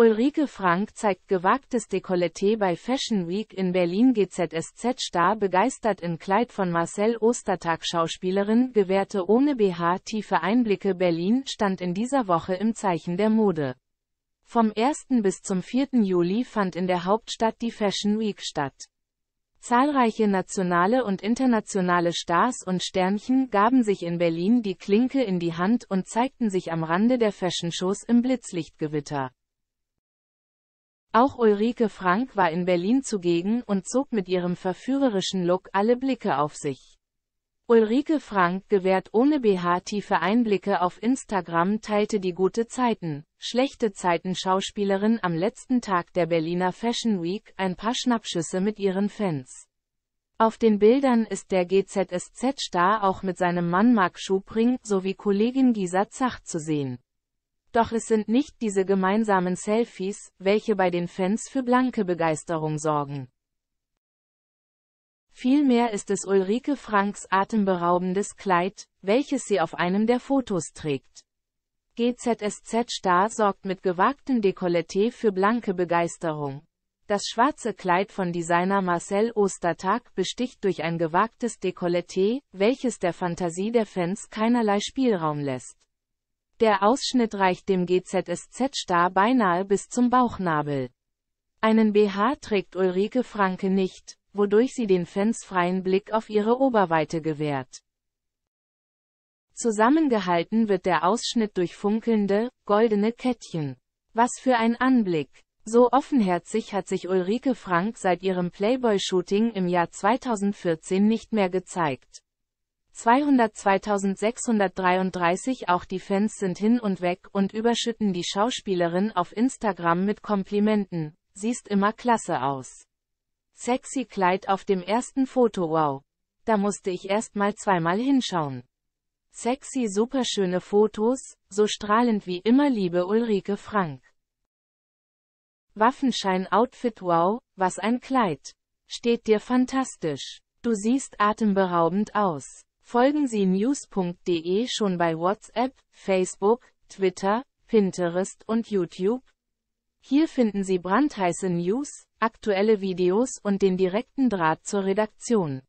Ulrike Frank zeigt gewagtes Dekolleté bei Fashion Week in Berlin GZSZ Star begeistert in Kleid von Marcel Ostertag Schauspielerin gewährte ohne BH tiefe Einblicke Berlin stand in dieser Woche im Zeichen der Mode. Vom 1. bis zum 4. Juli fand in der Hauptstadt die Fashion Week statt. Zahlreiche nationale und internationale Stars und Sternchen gaben sich in Berlin die Klinke in die Hand und zeigten sich am Rande der Fashion Shows im Blitzlichtgewitter. Auch Ulrike Frank war in Berlin zugegen und zog mit ihrem verführerischen Look alle Blicke auf sich. Ulrike Frank gewährt ohne BH tiefe Einblicke auf Instagram teilte die gute Zeiten, schlechte Zeiten Schauspielerin am letzten Tag der Berliner Fashion Week ein paar Schnappschüsse mit ihren Fans. Auf den Bildern ist der GZSZ-Star auch mit seinem Mann Marc Schubring sowie Kollegin Gisa Zach zu sehen. Doch es sind nicht diese gemeinsamen Selfies, welche bei den Fans für blanke Begeisterung sorgen. Vielmehr ist es Ulrike Franks atemberaubendes Kleid, welches sie auf einem der Fotos trägt. GZSZ-Star sorgt mit gewagtem Dekolleté für blanke Begeisterung. Das schwarze Kleid von Designer Marcel Ostertag besticht durch ein gewagtes Dekolleté, welches der Fantasie der Fans keinerlei Spielraum lässt. Der Ausschnitt reicht dem GZSZ-Star beinahe bis zum Bauchnabel. Einen BH trägt Ulrike Franke nicht, wodurch sie den Fans freien Blick auf ihre Oberweite gewährt. Zusammengehalten wird der Ausschnitt durch funkelnde, goldene Kettchen. Was für ein Anblick! So offenherzig hat sich Ulrike Frank seit ihrem Playboy-Shooting im Jahr 2014 nicht mehr gezeigt. 202.633 Auch die Fans sind hin und weg und überschütten die Schauspielerin auf Instagram mit Komplimenten. Siehst immer klasse aus. Sexy Kleid auf dem ersten Foto wow. Da musste ich erst mal zweimal hinschauen. Sexy superschöne Fotos, so strahlend wie immer liebe Ulrike Frank. Waffenschein-Outfit wow, was ein Kleid. Steht dir fantastisch. Du siehst atemberaubend aus. Folgen Sie news.de schon bei WhatsApp, Facebook, Twitter, Pinterest und YouTube. Hier finden Sie brandheiße News, aktuelle Videos und den direkten Draht zur Redaktion.